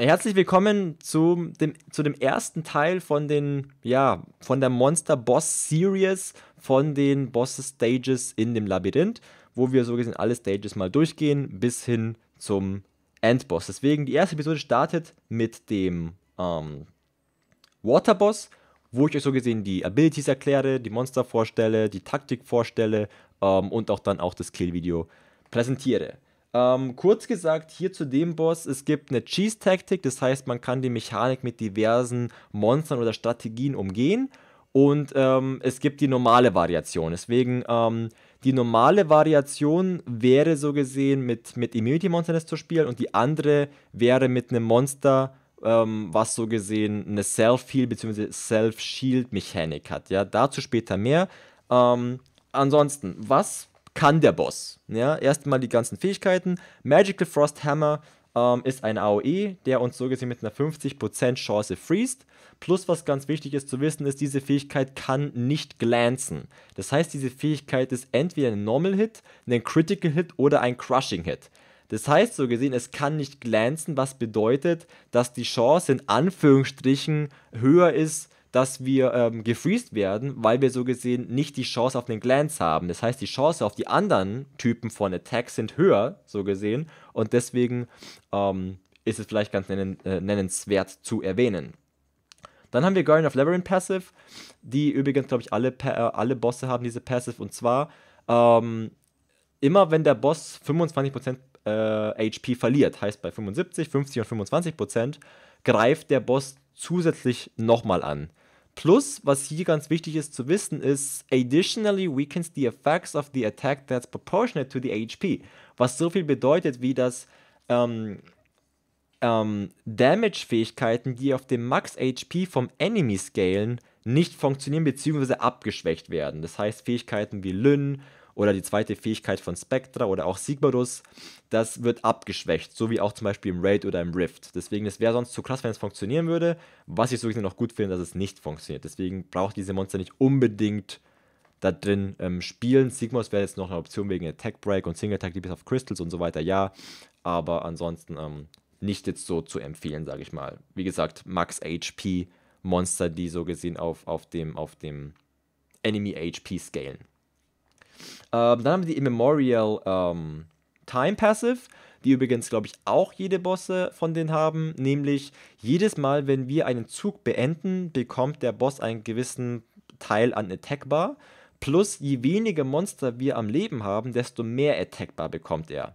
Herzlich willkommen zu dem, zu dem ersten Teil von den, ja, von der Monster Boss Series von den Boss Stages in dem Labyrinth, wo wir so gesehen alle Stages mal durchgehen bis hin zum Endboss. Deswegen, die erste Episode startet mit dem ähm, Water Boss, wo ich euch so gesehen die Abilities erkläre, die Monster vorstelle, die Taktik vorstelle ähm, und auch dann auch das Kill-Video präsentiere. Ähm, kurz gesagt, hier zu dem Boss, es gibt eine Cheese-Taktik, das heißt, man kann die Mechanik mit diversen Monstern oder Strategien umgehen. Und ähm, es gibt die normale Variation. Deswegen, ähm, die normale Variation wäre so gesehen mit, mit Immunity monstern zu spielen und die andere wäre mit einem Monster, ähm, was so gesehen eine Self-Heal bzw. Self-Shield-Mechanik hat. Ja, dazu später mehr. Ähm, ansonsten, was kann der Boss. Ja, erstmal die ganzen Fähigkeiten. Magical Frost Hammer ähm, ist ein AOE, der uns so gesehen mit einer 50% Chance freest. Plus, was ganz wichtig ist zu wissen, ist, diese Fähigkeit kann nicht glänzen. Das heißt, diese Fähigkeit ist entweder ein Normal Hit, ein Critical Hit oder ein Crushing Hit. Das heißt, so gesehen, es kann nicht glänzen, was bedeutet, dass die Chance in Anführungsstrichen höher ist, dass wir ähm, gefreezed werden, weil wir so gesehen nicht die Chance auf den Glance haben. Das heißt, die Chance auf die anderen Typen von Attacks sind höher, so gesehen. Und deswegen ähm, ist es vielleicht ganz nennen, äh, nennenswert zu erwähnen. Dann haben wir Guardian of Labyrinth Passive, die übrigens, glaube ich, alle, äh, alle Bosse haben diese Passive. Und zwar, ähm, immer wenn der Boss 25% äh, HP verliert, heißt bei 75, 50 und 25%, greift der Boss zusätzlich nochmal an. Plus, was hier ganz wichtig ist zu wissen, ist, additionally weakens the effects of the attack that's proportionate to the HP. Was so viel bedeutet wie, dass ähm, ähm, Damage-Fähigkeiten, die auf dem Max-HP vom Enemy scalen, nicht funktionieren bzw. abgeschwächt werden. Das heißt, Fähigkeiten wie Lynn oder die zweite Fähigkeit von Spectra oder auch Sigmarus, das wird abgeschwächt, so wie auch zum Beispiel im Raid oder im Rift. Deswegen, es wäre sonst zu krass, wenn es funktionieren würde, was ich sowieso noch gut finde, dass es nicht funktioniert. Deswegen braucht diese Monster nicht unbedingt da drin ähm, spielen. Sigmarus wäre jetzt noch eine Option wegen Attack Break und Single Attack die bis auf Crystals und so weiter, ja. Aber ansonsten ähm, nicht jetzt so zu empfehlen, sage ich mal. Wie gesagt, Max HP Monster, die so gesehen auf, auf dem, auf dem Enemy HP scalen. Ähm, dann haben wir die Immemorial ähm, Time Passive, die übrigens, glaube ich, auch jede Bosse von denen haben. Nämlich jedes Mal, wenn wir einen Zug beenden, bekommt der Boss einen gewissen Teil an Attack Bar. Plus, je weniger Monster wir am Leben haben, desto mehr Attack Bar bekommt er.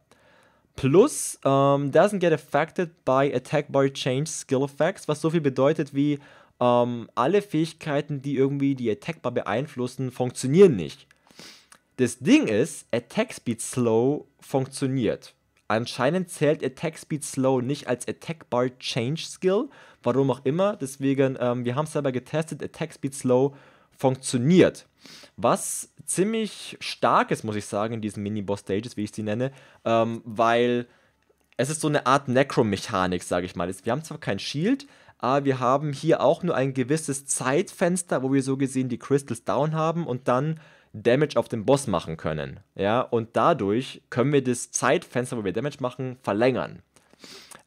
Plus, um, ähm, doesn't get affected by Attack Bar Change Skill Effects, was so viel bedeutet wie, um, ähm, alle Fähigkeiten, die irgendwie die Attack Bar beeinflussen, funktionieren nicht. Das Ding ist, Attack Speed Slow funktioniert. Anscheinend zählt Attack Speed Slow nicht als Attack Bar Change Skill, warum auch immer. Deswegen, ähm, wir haben es selber getestet, Attack Speed Slow funktioniert. Was ziemlich stark ist, muss ich sagen, in diesen Mini-Boss-Stages, wie ich sie nenne, ähm, weil es ist so eine Art Necro-Mechanik, sage ich mal. Wir haben zwar kein Shield, aber wir haben hier auch nur ein gewisses Zeitfenster, wo wir so gesehen die Crystals down haben und dann Damage auf den Boss machen können. Ja, und dadurch können wir das Zeitfenster, wo wir Damage machen, verlängern.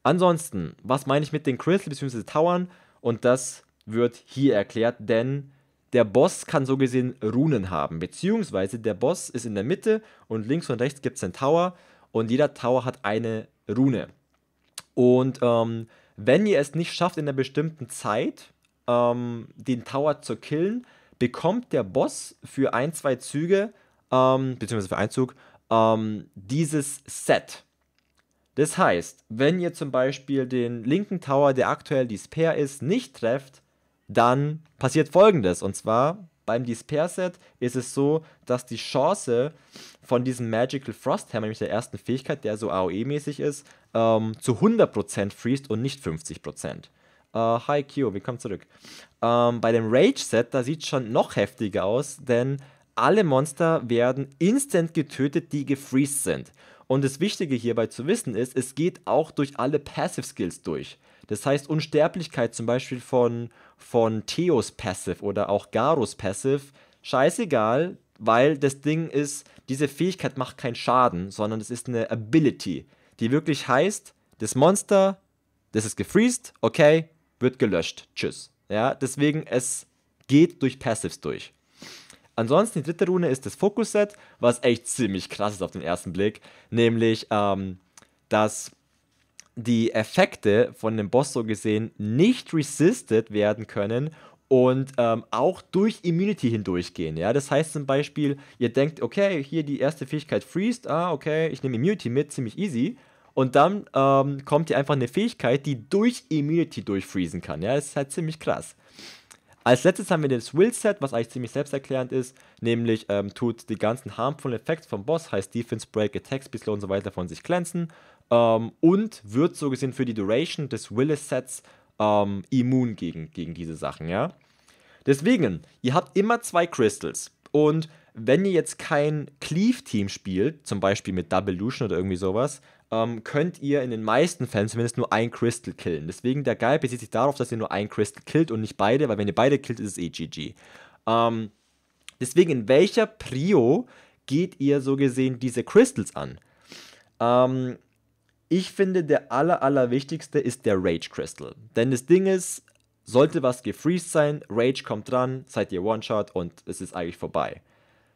Ansonsten, was meine ich mit den Crystal bzw. Towern? Und das wird hier erklärt, denn der Boss kann so gesehen Runen haben, beziehungsweise der Boss ist in der Mitte und links und rechts gibt es einen Tower und jeder Tower hat eine Rune. Und ähm, wenn ihr es nicht schafft, in einer bestimmten Zeit ähm, den Tower zu killen, bekommt der Boss für ein, zwei Züge, ähm, beziehungsweise für einen Zug, ähm, dieses Set. Das heißt, wenn ihr zum Beispiel den linken Tower, der aktuell Despair ist, nicht trefft, dann passiert folgendes. Und zwar beim Despair-Set ist es so, dass die Chance von diesem Magical Frost Hammer, nämlich der ersten Fähigkeit, der so AOE-mäßig ist, ähm, zu 100% freest und nicht 50%. Äh, hi Q, willkommen zurück. Ähm, bei dem Rage-Set, da sieht es schon noch heftiger aus, denn alle Monster werden instant getötet, die gefreezed sind. Und das Wichtige hierbei zu wissen ist, es geht auch durch alle Passive Skills durch. Das heißt, Unsterblichkeit zum Beispiel von, von Theos Passive oder auch Garos Passive, scheißegal, weil das Ding ist, diese Fähigkeit macht keinen Schaden, sondern es ist eine Ability, die wirklich heißt, das Monster, das ist gefreezed, okay, wird gelöscht. Tschüss. Ja, deswegen, es geht durch Passives durch. Ansonsten, die dritte Rune ist das Fokus-Set, was echt ziemlich krass ist auf den ersten Blick. Nämlich, ähm, dass die Effekte von dem Boss so gesehen nicht resisted werden können und ähm, auch durch Immunity hindurchgehen. Ja? Das heißt zum Beispiel, ihr denkt, okay, hier die erste Fähigkeit freest, ah, okay, ich nehme Immunity mit, ziemlich easy. Und dann ähm, kommt hier einfach eine Fähigkeit, die durch Immunity durchfreezen kann. Ja, das ist halt ziemlich krass. Als letztes haben wir das Will-Set, was eigentlich ziemlich selbsterklärend ist, nämlich ähm, tut die ganzen harmvollen Effekte vom Boss, heißt Defense Break, Attack, Speed und so weiter von sich glänzen ähm, und wird so gesehen für die Duration des will sets ähm, immun gegen, gegen diese Sachen, ja. Deswegen, ihr habt immer zwei Crystals und wenn ihr jetzt kein Cleave-Team spielt, zum Beispiel mit Double Lucian oder irgendwie sowas, ähm, könnt ihr in den meisten Fällen zumindest nur ein Crystal killen. Deswegen der Guide bezieht sich darauf, dass ihr nur ein Crystal killt und nicht beide, weil wenn ihr beide killt, ist es eh GG. Ähm, deswegen, in welcher Prio geht ihr so gesehen diese Crystals an? Ähm, ich finde, der aller, aller wichtigste ist der Rage Crystal. Denn das Ding ist, sollte was gefreezed sein, Rage kommt dran, seid ihr One-Shot und es ist eigentlich vorbei.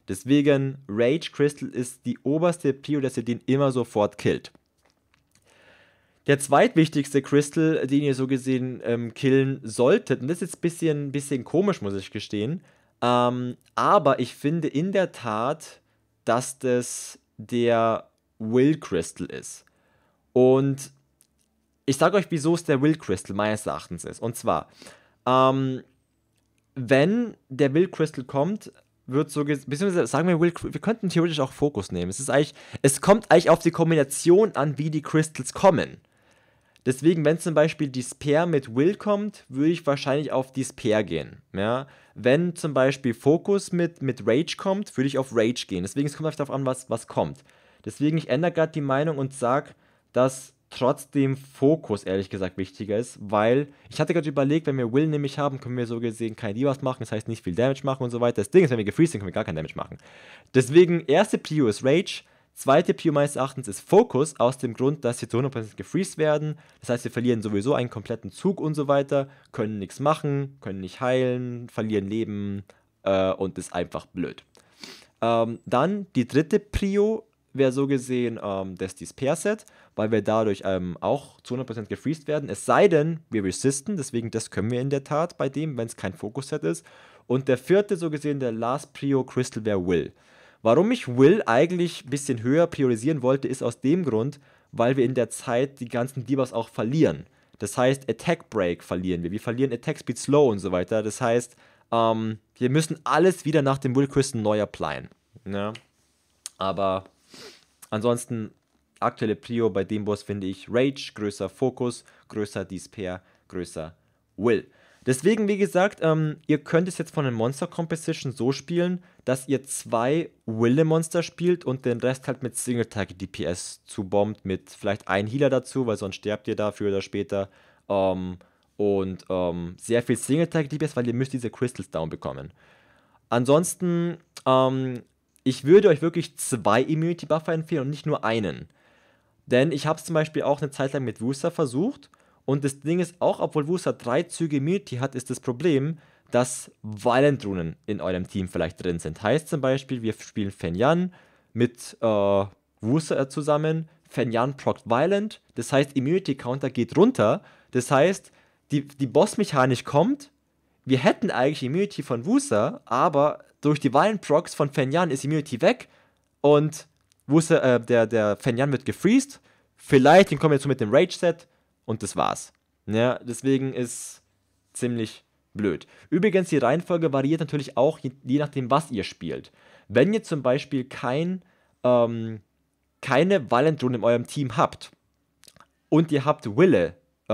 Deswegen, Rage Crystal ist die oberste Prio, dass ihr den immer sofort killt. Der zweitwichtigste Crystal, den ihr so gesehen ähm, killen solltet, und das ist jetzt ein bisschen, bisschen komisch, muss ich gestehen, ähm, aber ich finde in der Tat, dass das der Will Crystal ist. Und ich sage euch, wieso es der Will Crystal meines Erachtens ist. Und zwar, ähm, wenn der Will Crystal kommt, wird so, beziehungsweise sagen wir, Will, wir könnten theoretisch auch Fokus nehmen. Es ist eigentlich, es kommt eigentlich auf die Kombination an, wie die Crystals kommen. Deswegen, wenn zum Beispiel Despair mit Will kommt, würde ich wahrscheinlich auf Despair gehen. Ja? Wenn zum Beispiel Fokus mit, mit Rage kommt, würde ich auf Rage gehen. Deswegen, es kommt einfach darauf an, was, was kommt. Deswegen, ich ändere gerade die Meinung und sage, dass trotzdem Fokus, ehrlich gesagt, wichtiger ist, weil ich hatte gerade überlegt, wenn wir Will nämlich haben, können wir so gesehen keine Divas machen, das heißt nicht viel Damage machen und so weiter. Das Ding ist, wenn wir gefreezen, können wir gar kein Damage machen. Deswegen, erste Prio ist Rage, zweite Prio meines Erachtens ist Fokus, aus dem Grund, dass sie zu 100% gefreezed werden, das heißt, wir verlieren sowieso einen kompletten Zug und so weiter, können nichts machen, können nicht heilen, verlieren Leben äh, und ist einfach blöd. Ähm, dann die dritte Prio wäre so gesehen ähm, das Despair-Set, weil wir dadurch ähm, auch zu 100% gefreezed werden. Es sei denn, wir resisten, deswegen das können wir in der Tat bei dem, wenn es kein Fokus-Set ist. Und der vierte, so gesehen, der Last Prio Crystal wäre Will. Warum ich Will eigentlich ein bisschen höher priorisieren wollte, ist aus dem Grund, weil wir in der Zeit die ganzen Divas auch verlieren. Das heißt, Attack Break verlieren wir. Wir verlieren Attack Speed Slow und so weiter. Das heißt, ähm, wir müssen alles wieder nach dem Will Crystal neu applyen. Ja. Ne? Aber Ansonsten aktuelle Prio bei dem Boss finde ich Rage, größer Fokus, größer Despair, größer Will. Deswegen, wie gesagt, ähm, ihr könnt es jetzt von den Monster Composition so spielen, dass ihr zwei Wille-Monster spielt und den Rest halt mit Single-Target-DPS zubombt, mit vielleicht ein Healer dazu, weil sonst sterbt ihr da früher oder später. Ähm, und ähm, sehr viel Single-Target-DPS, weil ihr müsst diese Crystals down bekommen. Ansonsten ähm, ich würde euch wirklich zwei Immunity Buffer empfehlen und nicht nur einen. Denn ich habe es zum Beispiel auch eine Zeit lang mit Wusa versucht und das Ding ist auch, obwohl Wusa drei Züge Immunity hat, ist das Problem, dass Violent-Runen in eurem Team vielleicht drin sind. Heißt zum Beispiel, wir spielen Fenyan mit äh, Wusa äh, zusammen, Fenyan proct Violent, das heißt, Immunity-Counter geht runter, das heißt, die, die Boss-Mechanik kommt, wir hätten eigentlich Immunity von Wusa, aber durch die Violent-Procs von Fenyan ist Immunity weg und Wusse, äh, der, der Fenyan wird gefreezed. Vielleicht den kommen wir jetzt mit dem Rage-Set und das war's. Ja, deswegen ist ziemlich blöd. Übrigens, die Reihenfolge variiert natürlich auch je, je nachdem, was ihr spielt. Wenn ihr zum Beispiel kein, ähm, keine Violent Rune in eurem Team habt und ihr habt Wille, äh,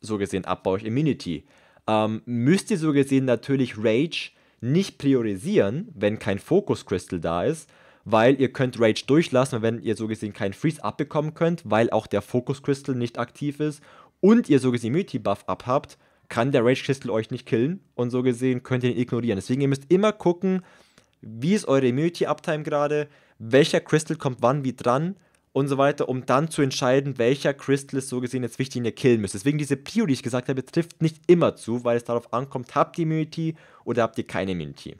so gesehen, ab bei Immunity, ähm, müsst ihr so gesehen natürlich Rage nicht priorisieren, wenn kein Focus Crystal da ist, weil ihr könnt Rage durchlassen, wenn ihr so gesehen keinen Freeze abbekommen könnt, weil auch der Focus Crystal nicht aktiv ist und ihr so gesehen Immunity Buff abhabt, kann der Rage Crystal euch nicht killen und so gesehen könnt ihr ihn ignorieren. Deswegen ihr müsst immer gucken, wie ist eure Immunity Uptime gerade, welcher Crystal kommt wann wie dran und so weiter, um dann zu entscheiden, welcher Crystal ist so gesehen jetzt wichtig in der killen müsst. Deswegen diese Prio, die ich gesagt habe, trifft nicht immer zu, weil es darauf ankommt, habt ihr Immunity oder habt ihr keine Immunity.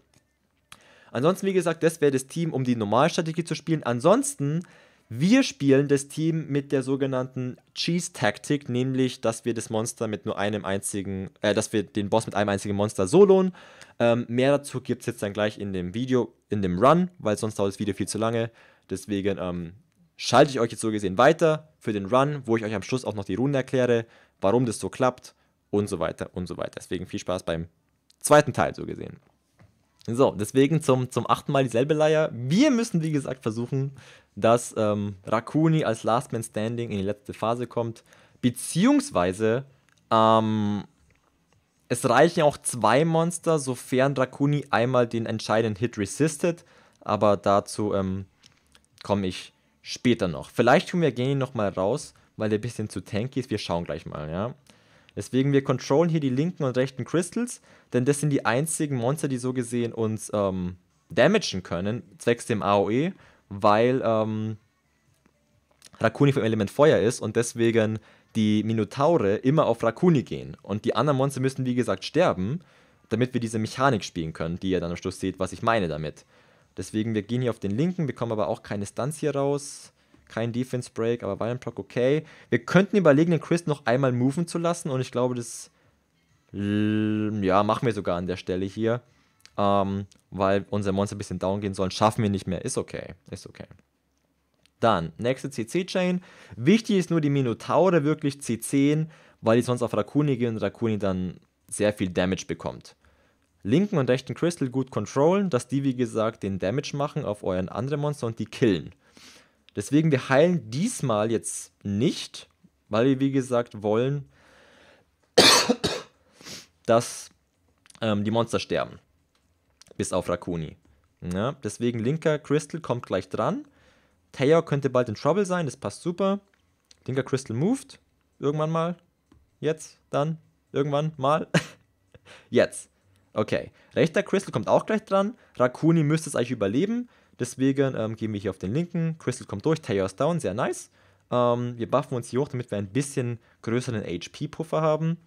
Ansonsten, wie gesagt, das wäre das Team, um die Normalstrategie zu spielen. Ansonsten, wir spielen das Team mit der sogenannten Cheese-Taktik, nämlich, dass wir das Monster mit nur einem einzigen, äh, dass wir den Boss mit einem einzigen Monster soloen. Ähm, mehr dazu gibt es jetzt dann gleich in dem Video, in dem Run, weil sonst dauert das Video viel zu lange. Deswegen, ähm, schalte ich euch jetzt so gesehen weiter für den Run, wo ich euch am Schluss auch noch die Runen erkläre, warum das so klappt und so weiter und so weiter. Deswegen viel Spaß beim zweiten Teil so gesehen. So, deswegen zum, zum achten Mal dieselbe Leier. Wir müssen, wie gesagt, versuchen, dass ähm, Rakuni als Last Man Standing in die letzte Phase kommt. Beziehungsweise, ähm, es reichen auch zwei Monster, sofern Rakuni einmal den entscheidenden Hit resistet. Aber dazu ähm, komme ich später noch. Vielleicht tun wir Gain nochmal raus, weil der ein bisschen zu tanky ist. Wir schauen gleich mal, ja. Deswegen, wir controllen hier die linken und rechten Crystals, denn das sind die einzigen Monster, die so gesehen uns ähm, damagen können, zwecks dem AOE, weil ähm, Rakuni vom Element Feuer ist und deswegen die Minotaure immer auf Rakuni gehen. Und die anderen Monster müssen, wie gesagt, sterben, damit wir diese Mechanik spielen können, die ihr dann am Schluss seht, was ich meine damit. Deswegen, wir gehen hier auf den linken, bekommen aber auch keine Stunts hier raus. Kein Defense Break, aber Violent Block okay. Wir könnten überlegen, den Chris noch einmal moven zu lassen und ich glaube, das ja, machen wir sogar an der Stelle hier. Ähm, weil unser Monster ein bisschen down gehen sollen. Schaffen wir nicht mehr. Ist okay. Ist okay. Dann, nächste CC-Chain. Wichtig ist nur die Minotaure wirklich C10, weil die sonst auf Rakuni gehen und Rakuni dann sehr viel Damage bekommt linken und rechten Crystal gut controllen, dass die, wie gesagt, den Damage machen auf euren anderen Monster und die killen. Deswegen, wir heilen diesmal jetzt nicht, weil wir, wie gesagt, wollen, dass ähm, die Monster sterben. Bis auf Rakuni. Ja, deswegen linker Crystal kommt gleich dran. Taylor könnte bald in Trouble sein, das passt super. Linker Crystal moved. Irgendwann mal. Jetzt, dann, irgendwann mal. Jetzt. Okay, rechter Crystal kommt auch gleich dran. Rakuni müsste es eigentlich überleben. Deswegen ähm, gehen wir hier auf den linken. Crystal kommt durch, Tails down, sehr nice. Ähm, wir buffen uns hier hoch, damit wir ein bisschen größeren HP-Puffer haben.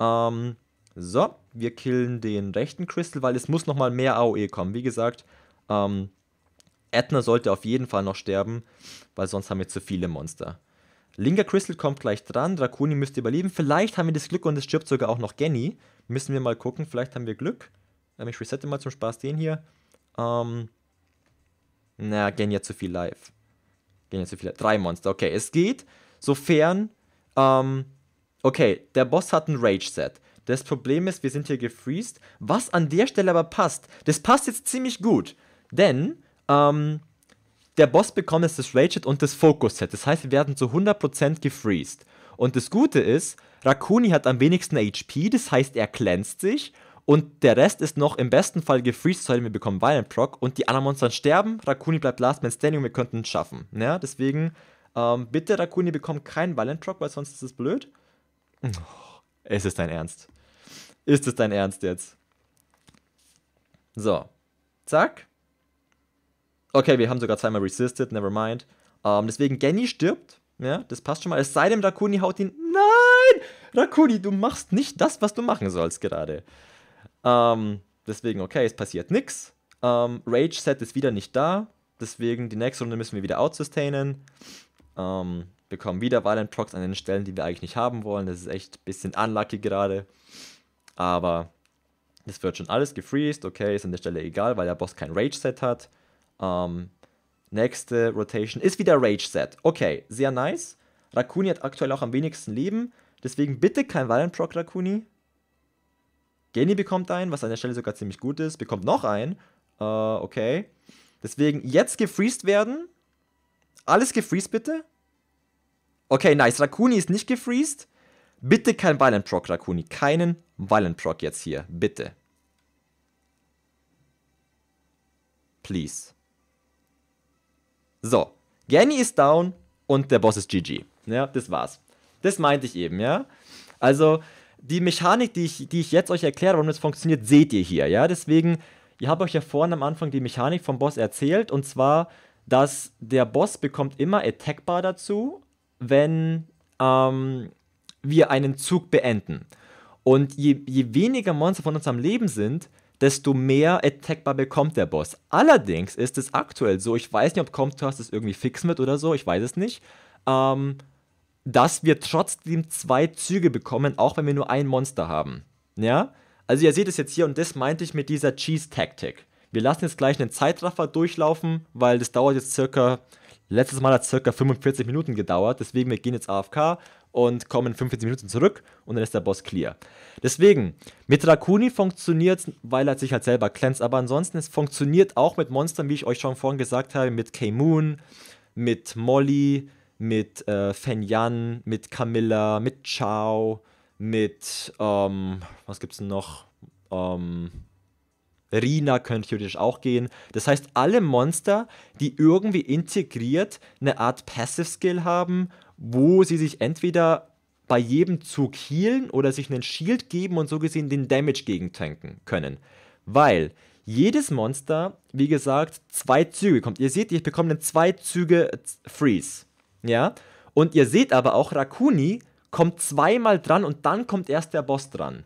Ähm, so, wir killen den rechten Crystal, weil es muss nochmal mehr AOE kommen. Wie gesagt, ähm, Edna sollte auf jeden Fall noch sterben, weil sonst haben wir zu viele Monster. Linker Crystal kommt gleich dran, Draconi müsste überleben. Vielleicht haben wir das Glück und es stirbt sogar auch noch Genny. Müssen wir mal gucken, vielleicht haben wir Glück. Ähm, ich resette mal zum Spaß den hier. Ähm, na, gehen ja zu viel live. Gehen ja zu viel live. Drei Monster, okay. Es geht, sofern, ähm, okay, der Boss hat ein Rage-Set. Das Problem ist, wir sind hier gefreezed. Was an der Stelle aber passt, das passt jetzt ziemlich gut. Denn, ähm, der Boss bekommt jetzt das Rage-Set und das Focus-Set. Das heißt, wir werden zu 100% gefreezed. Und das Gute ist, Rakuni hat am wenigsten HP, das heißt, er glänzt sich. Und der Rest ist noch im besten Fall gefreezed, wir bekommen Violent Proc und die anderen Monster sterben. Rakuni bleibt Last Man Standing und wir könnten es schaffen. Ja, deswegen, ähm, bitte Rakuni bekommt keinen Violent Proc, weil sonst ist es blöd. Oh, es ist dein Ernst. Ist es dein Ernst jetzt? So. Zack. Okay, wir haben sogar zweimal resisted, never mind. Ähm, deswegen, Genny stirbt. Ja, das passt schon mal. Es sei denn, Rakuni haut ihn. Nein! nein, Rakuni, du machst nicht das, was du machen sollst gerade. Ähm, deswegen, okay, es passiert nichts. Ähm, Rage Set ist wieder nicht da. Deswegen, die nächste Runde müssen wir wieder outsustainen. Ähm, bekommen wieder Violent Procs an den Stellen, die wir eigentlich nicht haben wollen. Das ist echt ein bisschen unlucky gerade. Aber es wird schon alles gefreezed. Okay, ist an der Stelle egal, weil der Boss kein Rage Set hat. Ähm, nächste Rotation ist wieder Rage Set. Okay, sehr nice. Rakuni hat aktuell auch am wenigsten Leben. Deswegen bitte kein Violent Proc Rakuni. Genie bekommt einen, was an der Stelle sogar ziemlich gut ist. Bekommt noch einen. Äh, okay. Deswegen jetzt gefreezed werden. Alles gefreezed bitte. Okay, nice. Rakuni ist nicht gefreezed. Bitte kein Violent Proc Rakuni. Keinen Violent Proc jetzt hier. Bitte. Please. So. Genie ist down und der Boss ist GG. Ja, das war's. Das meinte ich eben, ja. Also die Mechanik, die ich, die ich jetzt euch erkläre, warum das funktioniert, seht ihr hier, ja. Deswegen, ich habe euch ja vorne am Anfang die Mechanik vom Boss erzählt und zwar, dass der Boss bekommt immer Attackbar Bar dazu, wenn ähm, wir einen Zug beenden. Und je, je weniger Monster von uns am Leben sind, desto mehr attackbar bekommt der Boss. Allerdings ist es aktuell so, ich weiß nicht, ob Comcast das irgendwie fixen wird oder so, ich weiß es nicht, ähm, dass wir trotzdem zwei Züge bekommen, auch wenn wir nur ein Monster haben. Ja? Also ihr seht es jetzt hier und das meinte ich mit dieser Cheese-Taktik. Wir lassen jetzt gleich einen Zeitraffer durchlaufen, weil das dauert jetzt circa, letztes Mal hat es circa 45 Minuten gedauert, deswegen wir gehen jetzt AFK und kommen 45 Minuten zurück und dann ist der Boss clear. Deswegen, mit Rakuni funktioniert es, weil er sich halt selber glänzt, aber ansonsten, es funktioniert auch mit Monstern, wie ich euch schon vorhin gesagt habe, mit K-Moon, mit Molly, mit äh, Fen Yan, mit Camilla, mit Chao, mit, ähm, was gibt's denn noch? Ähm, Rina könnte theoretisch auch gehen. Das heißt, alle Monster, die irgendwie integriert eine Art Passive Skill haben, wo sie sich entweder bei jedem Zug healen oder sich einen Shield geben und so gesehen den Damage gegentanken können. Weil jedes Monster, wie gesagt, zwei Züge kommt. Ihr seht, ich bekomme einen zwei Züge äh, Freeze ja. Und ihr seht aber auch, Rakuni kommt zweimal dran und dann kommt erst der Boss dran.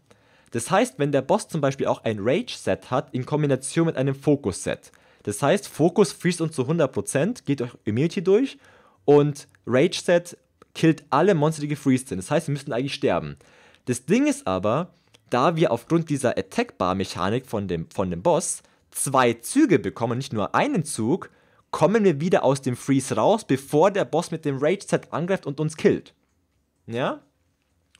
Das heißt, wenn der Boss zum Beispiel auch ein Rage-Set hat, in Kombination mit einem Focus-Set. Das heißt, Focus freest uns zu 100%, geht euch Immunity durch und Rage-Set killt alle Monster, die gefreezed sind. Das heißt, wir müssten eigentlich sterben. Das Ding ist aber, da wir aufgrund dieser Attack-Bar-Mechanik von dem, von dem Boss zwei Züge bekommen, nicht nur einen Zug, kommen wir wieder aus dem Freeze raus, bevor der Boss mit dem Rage-Set angreift und uns killt. Ja?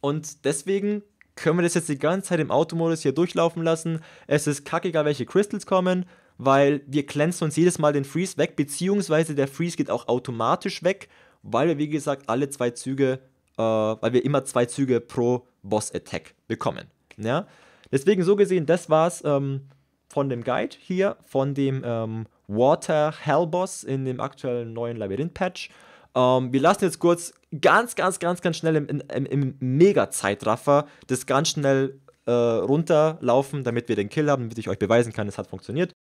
Und deswegen können wir das jetzt die ganze Zeit im Automodus hier durchlaufen lassen. Es ist kackiger, welche Crystals kommen, weil wir glänzen uns jedes Mal den Freeze weg, beziehungsweise der Freeze geht auch automatisch weg, weil wir, wie gesagt, alle zwei Züge, äh, weil wir immer zwei Züge pro Boss-Attack bekommen. Ja? Deswegen so gesehen, das war's ähm, von dem Guide hier, von dem ähm, Water Hellboss in dem aktuellen neuen Labyrinth-Patch. Ähm, wir lassen jetzt kurz ganz, ganz, ganz, ganz schnell im, im, im Mega-Zeitraffer das ganz schnell äh, runterlaufen, damit wir den Kill haben, damit ich euch beweisen kann, es hat funktioniert.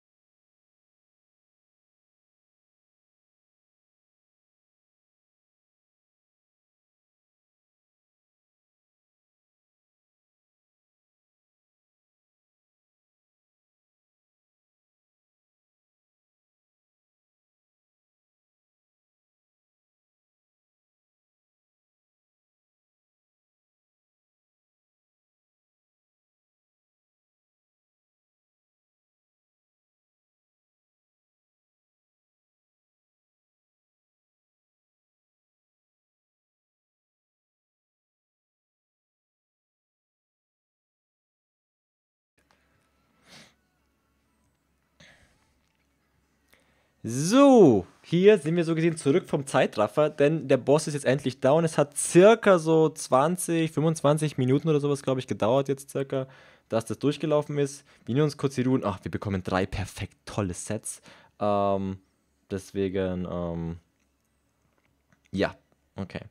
So, hier sind wir so gesehen zurück vom Zeitraffer, denn der Boss ist jetzt endlich down. Es hat circa so 20, 25 Minuten oder sowas, glaube ich, gedauert jetzt circa, dass das durchgelaufen ist. Wir nehmen uns kurz die Ruhen. Ach, wir bekommen drei perfekt tolle Sets. Ähm, deswegen, ähm, ja, okay.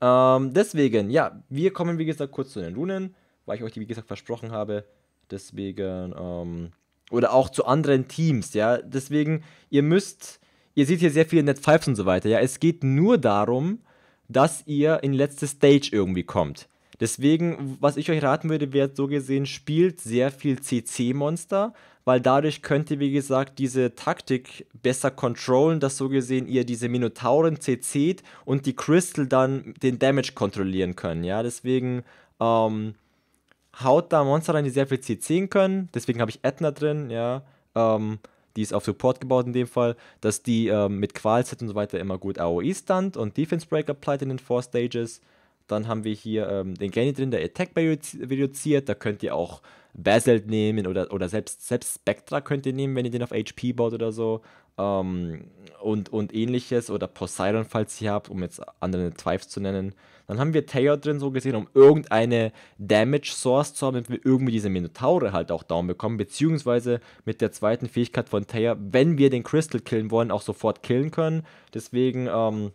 Ähm, deswegen, ja, wir kommen, wie gesagt, kurz zu den Runen, weil ich euch die, wie gesagt, versprochen habe. Deswegen, ähm, oder auch zu anderen Teams, ja. Deswegen, ihr müsst, ihr seht hier sehr viele Net Fives und so weiter, ja. Es geht nur darum, dass ihr in letzte Stage irgendwie kommt. Deswegen, was ich euch raten würde, wäre so gesehen, spielt sehr viel CC-Monster, weil dadurch könnt ihr, wie gesagt, diese Taktik besser controllen, dass so gesehen ihr diese Minotauren CC't und die Crystal dann den Damage kontrollieren können. Ja, deswegen ähm, haut da Monster rein, die sehr viel CC können. Deswegen habe ich Edna drin, ja. Ähm, die ist auf Support gebaut in dem Fall, dass die ähm, mit Qualset und so weiter immer gut AOE stunt und Defense Break applied in den 4 Stages. Dann haben wir hier ähm, den Granny drin, der Attack reduziert. Da könnt ihr auch Basalt nehmen oder, oder selbst, selbst Spectra könnt ihr nehmen, wenn ihr den auf HP baut oder so. Ähm, und, und ähnliches. Oder Poseidon, falls ihr habt, um jetzt andere Twifes zu nennen. Dann haben wir Taylor drin, so gesehen, um irgendeine Damage Source zu haben, damit wir irgendwie diese Minotaure halt auch down bekommen, beziehungsweise mit der zweiten Fähigkeit von Taylor, wenn wir den Crystal killen wollen, auch sofort killen können. Deswegen, ähm,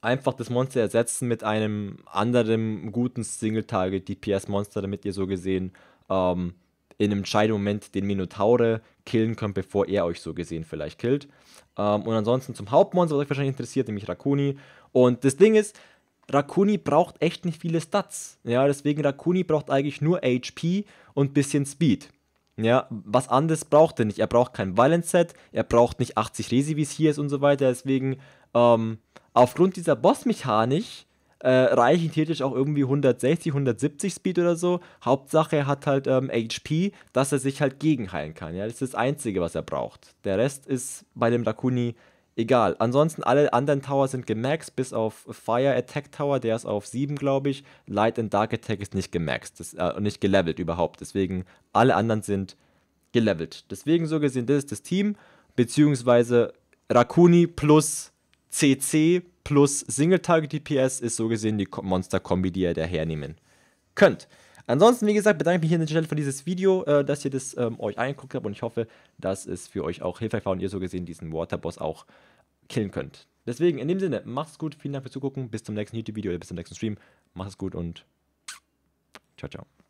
einfach das Monster ersetzen mit einem anderen guten Single-Target-DPS-Monster, damit ihr so gesehen ähm, in einem entscheidenden Moment den Minotaure killen könnt, bevor er euch so gesehen vielleicht killt. Ähm, und ansonsten zum Hauptmonster, was euch wahrscheinlich interessiert, nämlich Rakuni. Und das Ding ist, Rakuni braucht echt nicht viele Stats. Ja, deswegen Rakuni braucht eigentlich nur HP und bisschen Speed. Ja, was anderes braucht er nicht. Er braucht kein Violent Set, er braucht nicht 80 Resi, wie es hier ist und so weiter. Deswegen, ähm, aufgrund dieser Boss-Mechanik äh, reichen theoretisch auch irgendwie 160, 170 Speed oder so. Hauptsache, er hat halt ähm, HP, dass er sich halt gegenheilen kann. Ja, das ist das Einzige, was er braucht. Der Rest ist bei dem Rakuni Egal. Ansonsten alle anderen Tower sind gemaxed, bis auf Fire Attack Tower, der ist auf 7, glaube ich. Light and Dark Attack ist nicht gemaxed, und äh, nicht gelevelt überhaupt. Deswegen alle anderen sind gelevelt. Deswegen so gesehen, das ist das Team, beziehungsweise Rakuni plus CC plus Single Target DPS ist so gesehen die Monster-Kombi, die ihr da hernehmen könnt. Ansonsten, wie gesagt, bedanke ich mich hier an der Stelle für dieses Video, äh, dass ihr das ähm, euch angeguckt habt und ich hoffe, dass es für euch auch hilfreich war und ihr so gesehen diesen Waterboss auch killen könnt. Deswegen, in dem Sinne, macht's gut, vielen Dank fürs Zugucken, bis zum nächsten YouTube-Video oder bis zum nächsten Stream. Macht's gut und ciao, ciao.